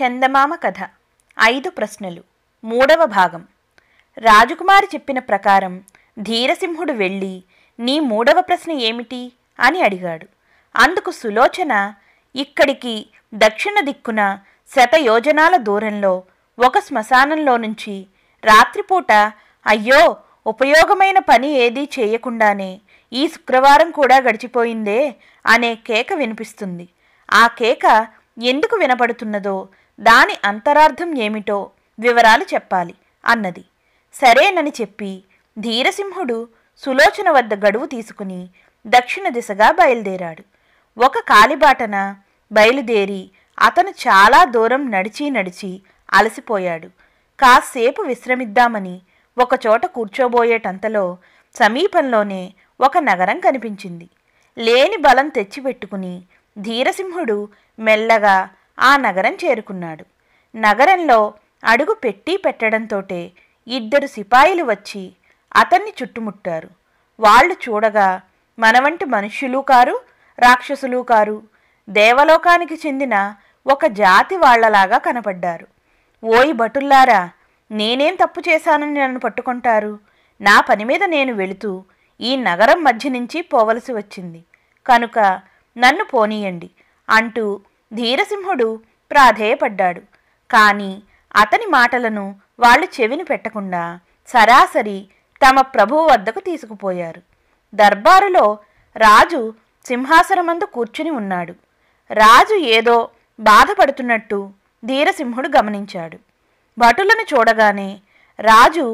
చందమామ కథ ఐదు ప్రశ్నలు మూడవ భాగం రాజకుమారి చెప్పిన ప్రకారం ధీరసింహుడు వెళ్ళి నీ మూడవ ప్రశ్న ఏమిటి అని అడిగాడు అందుకు సులోచన ఇక్కడికి దక్షిణ దిక్కున శతయోజనాల దూరంలో ఒక శ్మశానంలో నుంచి రాత్రిపూట అయ్యో ఉపయోగమైన పని ఏదీ చేయకుండానే ఈ శుక్రవారం కూడా గడిచిపోయిందే అనే కేక వినిపిస్తుంది ఆ కేక ఎందుకు వినపడుతున్నదో దాని అంతరార్థం ఏమిటో వివరాలు చెప్పాలి అన్నది సరేనని చెప్పి ధీరసింహుడు సులోచన వద్ద గడువు తీసుకుని దక్షిణ దిశగా బయలుదేరాడు ఒక కాలిబాటన బయలుదేరి అతను చాలా దూరం నడిచి నడిచి అలసిపోయాడు కాసేపు విశ్రమిద్దామని ఒకచోట కూర్చోబోయేటంతలో సమీపంలోనే ఒక నగరం కనిపించింది లేని బలం తెచ్చిపెట్టుకుని ధీరసింహుడు మెల్లగా ఆ నగరం చేరుకున్నాడు నగరంలో అడుగు పెట్టి పెట్టడంతోటే ఇద్దరు సిపాయిలు వచ్చి అతన్ని చుట్టుముట్టారు వాళ్ళు చూడగా మనవంటి మనుష్యులు కారు రాక్షసులు కారు దేవలోకానికి చెందిన ఒక జాతి వాళ్లలాగా కనపడ్డారు ఓయి భటుల్లారా నేనేం తప్పు చేశానని నన్ను పట్టుకుంటారు నా పని మీద నేను వెళుతూ ఈ నగరం మధ్య నుంచి పోవలసి వచ్చింది కనుక నన్ను పోనీయండి అంటూ ధీరసింహుడు ప్రాధేయపడ్డాడు కానీ అతని మాటలను వాళ్ళు చెవిని పెట్టకుండా సరాసరి తమ ప్రభువు వద్దకు తీసుకుపోయారు దర్బారులో రాజు సింహాసనమందు కూర్చుని ఉన్నాడు రాజు ఏదో బాధపడుతున్నట్టు ధీరసింహుడు గమనించాడు భటులను చూడగానే రాజు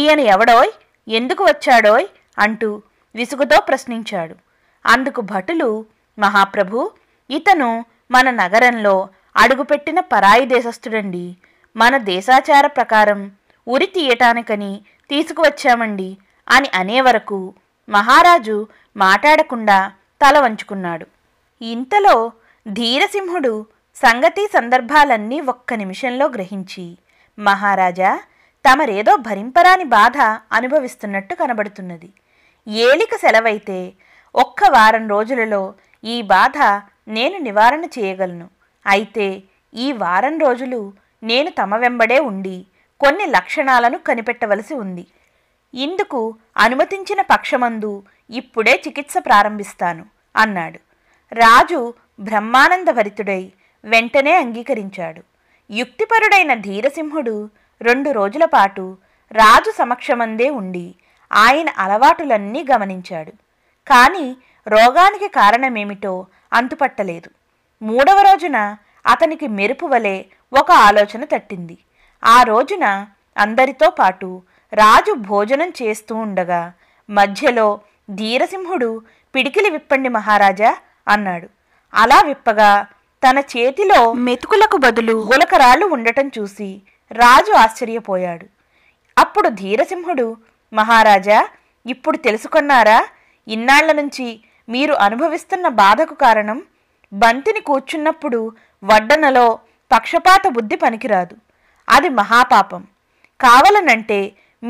ఈయన ఎవడోయ్ ఎందుకు వచ్చాడోయ్ అంటూ విసుగుతో ప్రశ్నించాడు అందుకు భటులు మహాప్రభు ఇతను మన నగరంలో అడుగుపెట్టిన పరాయి దేశస్థుడండి మన దేశాచార ప్రకారం ఉరి తీయటానికని తీసుకువచ్చామండి అని అనే వరకు మహారాజు మాట్లాడకుండా తల వంచుకున్నాడు ఇంతలో ధీరసింహుడు సంగతి సందర్భాలన్నీ ఒక్క నిమిషంలో గ్రహించి మహారాజా తమరేదో భరింపరాని బాధ అనుభవిస్తున్నట్టు కనబడుతున్నది ఏలిక సెలవైతే ఒక్క వారం రోజులలో ఈ బాధ నేను నివారణ చేయగలను అయితే ఈ వారం రోజులు నేను తమ వెంబడే ఉండి కొన్ని లక్షణాలను కనిపెట్టవలసి ఉంది ఇందుకు అనుమతించిన పక్షమందు ఇప్పుడే చికిత్స ప్రారంభిస్తాను అన్నాడు రాజు బ్రహ్మానందభరితుడై వెంటనే అంగీకరించాడు యుక్తిపరుడైన ధీరసింహుడు రెండు రోజుల పాటు రాజు సమక్షమందే ఉండి ఆయన అలవాటులన్నీ గమనించాడు కానీ రోగానికి కారణమేమిటో అంతుపట్టలేదు మూడవ రోజున అతనికి మెరుపు వలె ఒక ఆలోచన తట్టింది ఆ రోజున అందరితో పాటు రాజు భోజనం చేస్తూ ఉండగా మధ్యలో ధీరసింహుడు పిడికిలి విప్పండి మహారాజా అన్నాడు అలా విప్పగా తన చేతిలో మెతుకులకు బదులు గులకరాళ్ళు ఉండటం చూసి రాజు ఆశ్చర్యపోయాడు అప్పుడు ధీరసింహుడు మహారాజా ఇప్పుడు తెలుసుకున్నారా ఇన్నాళ్ల నుంచి మీరు అనుభవిస్తున్న బాధకు కారణం బంతిని కూర్చున్నప్పుడు వడ్డనలో పక్షపాత బుద్ధి పనికిరాదు అది మహాపాపం కావలనంటే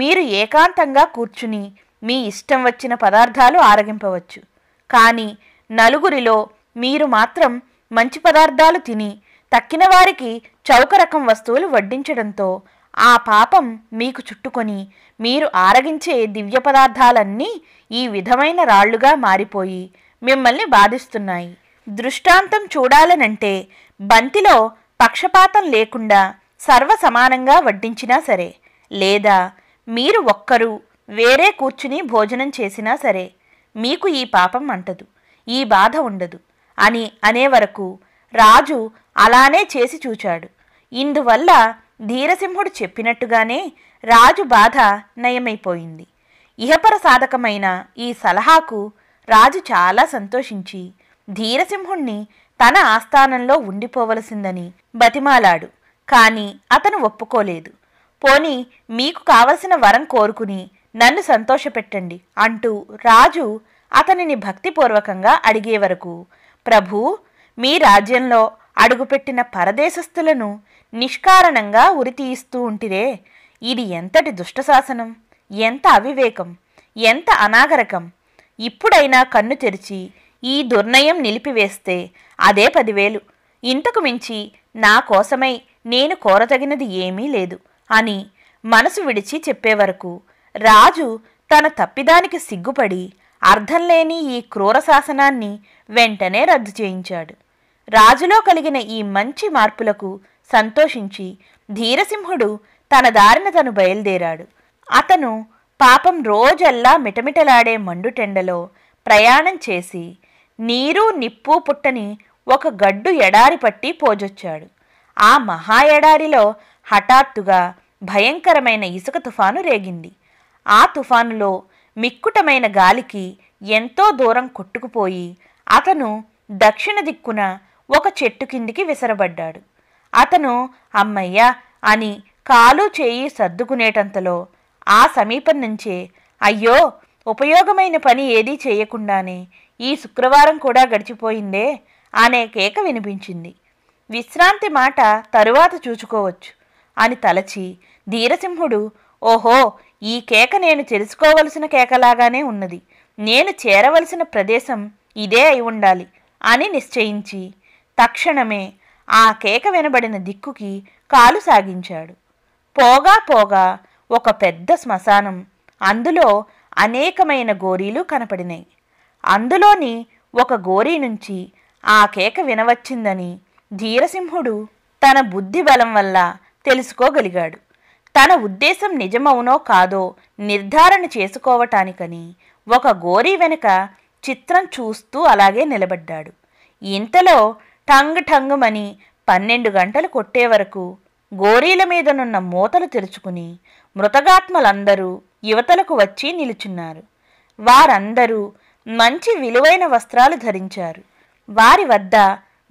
మీరు ఏకాంతంగా కూర్చుని మీ ఇష్టం వచ్చిన పదార్థాలు ఆరగింపవచ్చు కానీ నలుగురిలో మీరు మాత్రం మంచి పదార్థాలు తిని తక్కిన వారికి చౌక రకం వస్తువులు వడ్డించడంతో ఆ పాపం మీకు చుట్టుకొని మీరు ఆరగించే దివ్య పదార్థాలన్నీ ఈ విధమైన రాళ్లుగా మారిపోయి మిమ్మల్ని బాధిస్తున్నాయి దృష్టాంతం చూడాలనంటే బంతిలో పక్షపాతం లేకుండా సర్వ సమానంగా వడ్డించినా సరే లేదా మీరు ఒక్కరు వేరే కూర్చుని భోజనం చేసినా సరే మీకు ఈ పాపం అంటదు ఈ బాధ ఉండదు అని అనే వరకు రాజు అలానే చేసి చూచాడు ఇందువల్ల ధీరసింహుడు చెప్పినట్టుగానే రాజు బాధ నయమైపోయింది ఇహపర సాధకమైన ఈ సలహాకు రాజు చాలా సంతోషించి ధీరసింహుణ్ణి తన ఆస్థానంలో ఉండిపోవలసిందని బతిమాలాడు కాని అతను ఒప్పుకోలేదు పోని మీకు కావలసిన వరం కోరుకుని నన్ను సంతోషపెట్టండి అంటూ రాజు అతనిని భక్తిపూర్వకంగా అడిగే వరకు ప్రభూ మీ రాజ్యంలో అడుగుపెట్టిన పరదేశస్థులను నిష్కారణంగా ఉరితీయిస్తూ ఉంటిరే ఇది ఎంతటి దుష్టశాసనం ఎంత అవివేకం ఎంత అనాగరకం ఇప్పుడైనా కన్ను తెరిచి ఈ దుర్నయం నిలిపివేస్తే అదే పదివేలు ఇంతకు మించి నా కోసమై నేను కోరతగినది ఏమీ లేదు అని మనసు విడిచి చెప్పే వరకు రాజు తన తప్పిదానికి సిగ్గుపడి అర్థంలేని ఈ క్రూర శాసనాన్ని వెంటనే రద్దు చేయించాడు రాజులో కలిగిన ఈ మంచి మార్పులకు సంతోషించి ధీరసింహుడు తన దారిన తను బయలుదేరాడు అతను పాపం రోజల్లా మిటమిటలాడే మండుటెండలో ప్రయాణం చేసి నీరు నిప్పు పుట్టని ఒక గడ్డు ఎడారి పట్టి పోజొచ్చాడు ఆ మహా ఎడారిలో హఠాత్తుగా భయంకరమైన ఇసుక తుఫాను రేగింది ఆ తుఫానులో మిక్కుటమైన గాలికి ఎంతో దూరం కొట్టుకుపోయి అతను దక్షిణ దిక్కున ఒక చెట్టు కిందికి విసరబడ్డాడు అతను అమ్మయ్యా అని కాలు చేయి సర్దుకునేటంతలో ఆ సమీపం నుంచే అయ్యో ఉపయోగమైన పని ఏదీ చేయకుండానే ఈ శుక్రవారం కూడా గడిచిపోయిందే అనే కేక వినిపించింది విశ్రాంతి మాట తరువాత చూచుకోవచ్చు అని తలచి ధీరసింహుడు ఓహో ఈ కేక నేను తెలుసుకోవలసిన కేకలాగానే ఉన్నది నేను చేరవలసిన ప్రదేశం ఇదే అయి ఉండాలి అని నిశ్చయించి తక్షణమే ఆ కేక వినబడిన దిక్కుకి కాలు సాగించాడు పోగా పోగా ఒక పెద్ద శ్మశానం అందులో అనేకమైన గోరీలు కనపడినాయి అందులోని ఒక గోరీ నుంచి ఆ కేక వినవచ్చిందని ధీరసింహుడు తన బుద్ధి బలం వల్ల తెలుసుకోగలిగాడు తన ఉద్దేశం నిజమవునో కాదో నిర్ధారణ చేసుకోవటానికని ఒక గోరీ వెనుక చిత్రం చూస్తూ అలాగే నిలబడ్డాడు ఇంతలో ఠంగ్ ఠంగుమని పన్నెండు గంటలు కొట్టే వరకు గోరీల మీదనున్న మూతలు తెరుచుకుని మృతగాత్మలందరూ యువతలకు వచ్చి నిలుచున్నారు వారందరూ మంచి విలువైన వస్త్రాలు ధరించారు వారి వద్ద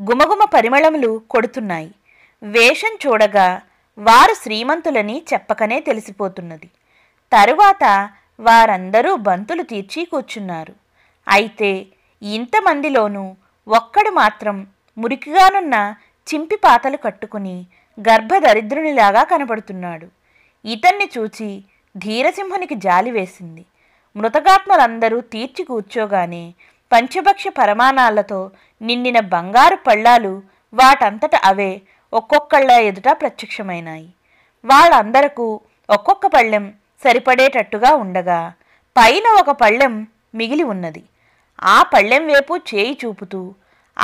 గుమగుమ పరిమళములు కొడుతున్నాయి వేషం చూడగా వారు శ్రీమంతులని చెప్పకనే తెలిసిపోతున్నది తరువాత వారందరూ బంతులు తీర్చి కూర్చున్నారు అయితే ఇంతమందిలోనూ ఒక్కడు మాత్రం మురికిగానున్న చింపి పాతలు కట్టుకుని గర్భదరిద్రునిలాగా కనబడుతున్నాడు ఇతన్ని చూచి ధీరసింహునికి జాలి వేసింది మృతగాత్మలందరూ తీర్చి కూర్చోగానే పంచభక్ష పరమాణాలతో నిండిన బంగారు పళ్ళాలు వాటంతట అవే ఒక్కొక్కళ్ళ ఎదుట ప్రత్యక్షమైనాయి వాళ్ళందరకు ఒక్కొక్క పళ్ళెం సరిపడేటట్టుగా ఉండగా పైన ఒక పళ్ళెం మిగిలి ఉన్నది ఆ పళ్ళెం వైపు చేయి చూపుతూ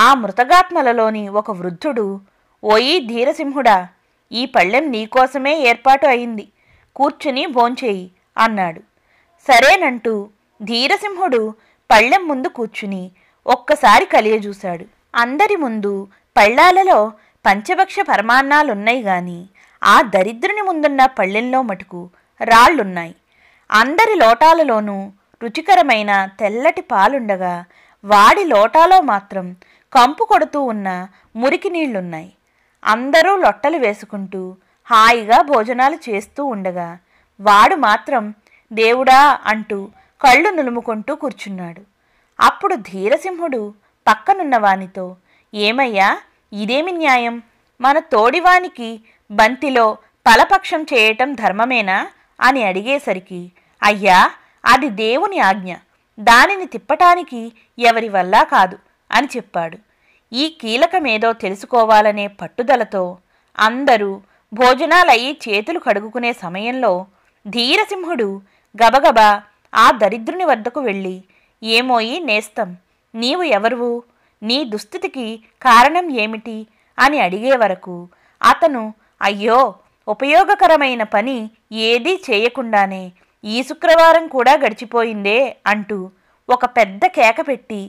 ఆ మృతగాత్మలలోని ఒక వృద్ధుడు ఓయి ధీరసింహుడా ఈ పళ్ళెం నీకోసమే ఏర్పాటు అయింది కూర్చుని భోంచేయి అన్నాడు సరేనంటూ ధీరసింహుడు పళ్ళెం ముందు కూర్చుని ఒక్కసారి కలియజూశాడు అందరి ముందు పళ్ళాలలో పంచభక్ష పరమాన్నాలున్నాయి గాని ఆ దరిద్రుని ముందున్న పళ్ళెంలో మటుకు రాళ్లున్నాయి అందరి లోటాలలోనూ రుచికరమైన తెల్లటి పాలుండగా వాడి లోటాలో మాత్రం కంపు కొడుతూ ఉన్న మురికి నీళ్లున్నాయి అందరూ లొట్టలు వేసుకుంటూ హాయిగా భోజనాలు చేస్తూ ఉండగా వాడు మాత్రం దేవుడా అంటూ కళ్ళు నులుముకుంటూ కూర్చున్నాడు అప్పుడు ధీరసింహుడు పక్కనున్న వానితో ఏమయ్యా ఇదేమి న్యాయం మన తోడివానికి బంతిలో పలపక్షం చేయటం ధర్మమేనా అని అడిగేసరికి అయ్యా అది దేవుని ఆజ్ఞ దానిని తిప్పటానికి ఎవరి వల్లా కాదు అని చెప్పాడు ఈ కీలకమేదో తెలుసుకోవాలనే పట్టుదలతో అందరూ భోజనాలయ్యి చేతులు కడుగుకునే సమయంలో ధీరసింహుడు గబగబా ఆ దరిద్రుని వద్దకు వెళ్ళి ఏమోయి నేస్తం నీవు ఎవరువు నీ దుస్థితికి కారణం ఏమిటి అని అడిగే వరకు అతను అయ్యో ఉపయోగకరమైన పని ఏదీ చేయకుండానే ఈ శుక్రవారం కూడా గడిచిపోయిందే అంటూ ఒక పెద్ద కేక పెట్టి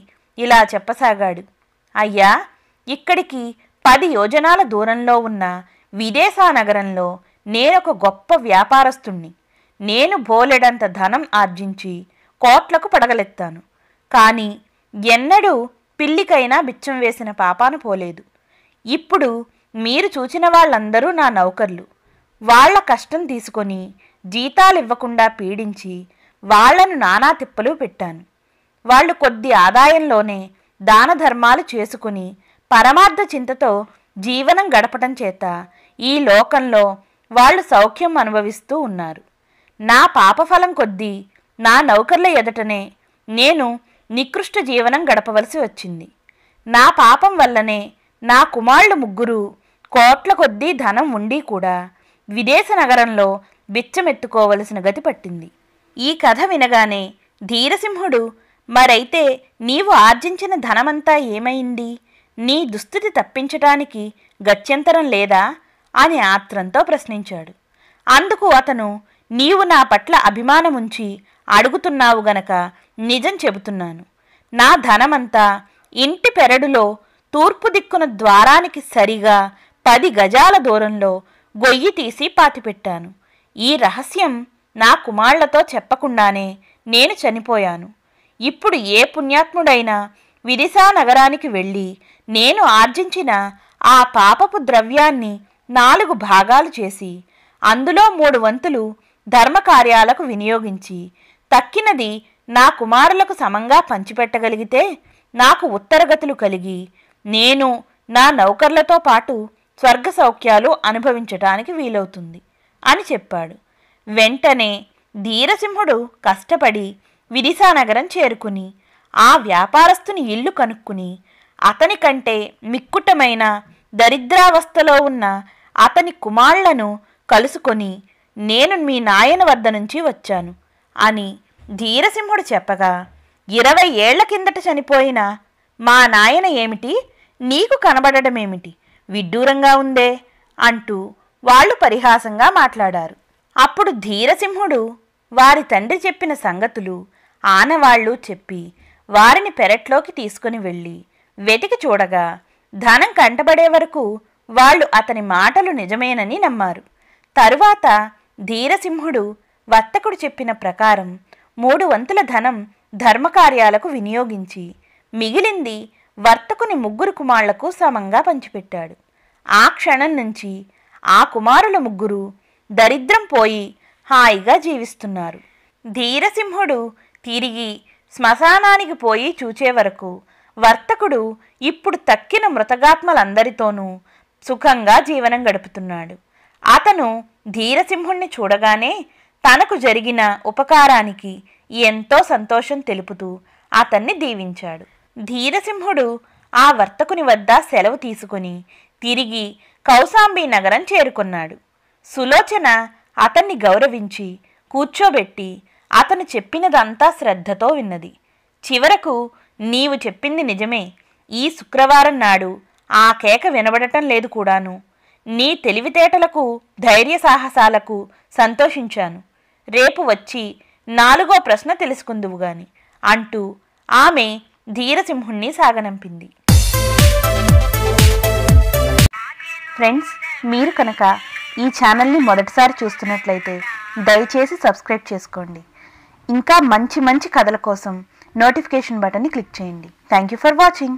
ఇలా చెప్పసాగాడు అయ్యా ఇక్కడికి పది యోజనాల దూరంలో ఉన్న విదేశానగరంలో నేనొక గొప్ప వ్యాపారస్తుణ్ణి నేను బోలెడంత ధనం ఆర్జించి కోట్లకు పడగలెత్తాను కానీ ఎన్నడూ పిల్లికైనా బిచ్చం వేసిన పాపాను పోలేదు ఇప్పుడు మీరు చూచిన వాళ్ళందరూ నా నౌకర్లు వాళ్ళ కష్టం తీసుకొని జీతాలివ్వకుండా పీడించి వాళ్లను నానా తిప్పలు పెట్టాను వాళ్ళు కొద్ది ఆదాయంలోనే దాన ధర్మాలు చేసుకుని పరమార్థ చింతతో జీవనం గడపటం చేత ఈ లోకంలో వాళ్ళు సౌఖ్యం అనుభవిస్తూ ఉన్నారు నా పాపఫలం కొద్దీ నా నౌకర్ల ఎదటనే నేను నికృష్ట జీవనం గడపవలసి వచ్చింది నా పాపం వల్లనే నా కుమారుడు ముగ్గురు కోట్ల కొద్దీ ధనం ఉండి కూడా విదేశ నగరంలో బిచ్చమెత్తుకోవలసిన గతి పట్టింది ఈ కథ వినగానే ధీరసింహుడు మరైతే నీవు ఆర్జించిన ధనమంతా ఏమైంది నీ దుస్థితి తప్పించటానికి గత్యంతరం లేదా అని ఆత్రంతో ప్రశ్నించాడు అందుకు అతను నీవు నా పట్ల అభిమానముంచి అడుగుతున్నావు గనక నిజం చెబుతున్నాను నా ధనమంతా ఇంటి పెరడులో తూర్పు దిక్కున ద్వారానికి సరిగా పది గజాల దూరంలో గొయ్యి తీసి పాతిపెట్టాను ఈ రహస్యం నా కుమాళ్లతో చెప్పకుండానే నేను చనిపోయాను ఇప్పుడు ఏ పుణ్యాత్ముడైనా విదిశా నగరానికి వెళ్ళి నేను ఆర్జించిన ఆ పాపపు ద్రవ్యాన్ని నాలుగు భాగాలు చేసి అందులో మూడు వంతులు ధర్మకార్యాలకు వినియోగించి తక్కినది నా కుమారులకు సమంగా పంచిపెట్టగలిగితే నాకు ఉత్తరగతులు కలిగి నేను నా నౌకర్లతో పాటు స్వర్గ సౌఖ్యాలు అనుభవించటానికి వీలవుతుంది అని చెప్పాడు వెంటనే ధీరసింహుడు కష్టపడి విదిశానగరం చేరుకుని ఆ వ్యాపారస్తుని ఇల్లు కనుక్కుని అతని కంటే మిక్కుటమైన దరిద్రావస్థలో ఉన్న అతని కుమారులను కలుసుకొని నేను మీ నాయన వద్ద నుంచి వచ్చాను అని ధీరసింహుడు చెప్పగా ఇరవై ఏళ్ల కిందట చనిపోయిన మా నాయన ఏమిటి నీకు కనబడటమేమిటి విడ్డూరంగా ఉందే అంటూ వాళ్ళు పరిహాసంగా మాట్లాడారు అప్పుడు ధీరసింహుడు వారి తండ్రి చెప్పిన సంగతులు ఆనవాళ్లు చెప్పి వారిని పెరట్లోకి తీసుకుని వెళ్ళి వెతికి చూడగా ధనం కంటబడే వరకు వాళ్ళు అతని మాటలు నిజమేనని నమ్మారు తరువాత ధీరసింహుడు వర్తకుడు చెప్పిన ప్రకారం మూడు వంతుల ధనం ధర్మకార్యాలకు వినియోగించి మిగిలింది వర్తకుని ముగ్గురు కుమారులకు సమంగా పంచిపెట్టాడు ఆ క్షణం నుంచి ఆ కుమారుల ముగ్గురు దరిద్రం పోయి హాయిగా జీవిస్తున్నారు ధీరసింహుడు తిరిగి శ్మశానానికి పోయి చూచే వరకు వర్తకుడు ఇప్పుడు తక్కిన మృతగాత్మలందరితోనూ సుఖంగా జీవనం గడుపుతున్నాడు అతను ధీరసింహుణ్ణి చూడగానే తనకు జరిగిన ఉపకారానికి ఎంతో సంతోషం తెలుపుతూ అతన్ని దీవించాడు ధీరసింహుడు ఆ వర్తకుని వద్ద సెలవు తీసుకుని తిరిగి కౌసాంబీ నగరం చేరుకున్నాడు సులోచన అతన్ని గౌరవించి కూర్చోబెట్టి అతను చెప్పినదంతా శ్రద్ధతో విన్నది చివరకు నీవు చెప్పింది నిజమే ఈ శుక్రవారం నాడు ఆ కేక వినబడటం లేదు కూడాను నీ తెలివితేటలకు ధైర్య సాహసాలకు సంతోషించాను రేపు వచ్చి నాలుగో ప్రశ్న తెలుసుకుందువు అంటూ ఆమె ధీరసింహుణ్ణి సాగనంపింది ఫ్రెండ్స్ మీరు కనుక ఈ ఛానల్ని మొదటిసారి చూస్తున్నట్లయితే దయచేసి సబ్స్క్రైబ్ చేసుకోండి ఇంకా మంచి మంచి కథల కోసం నోటిఫికేషన్ బటన్ని క్లిక్ చేయండి థ్యాంక్ యూ ఫర్ వాచింగ్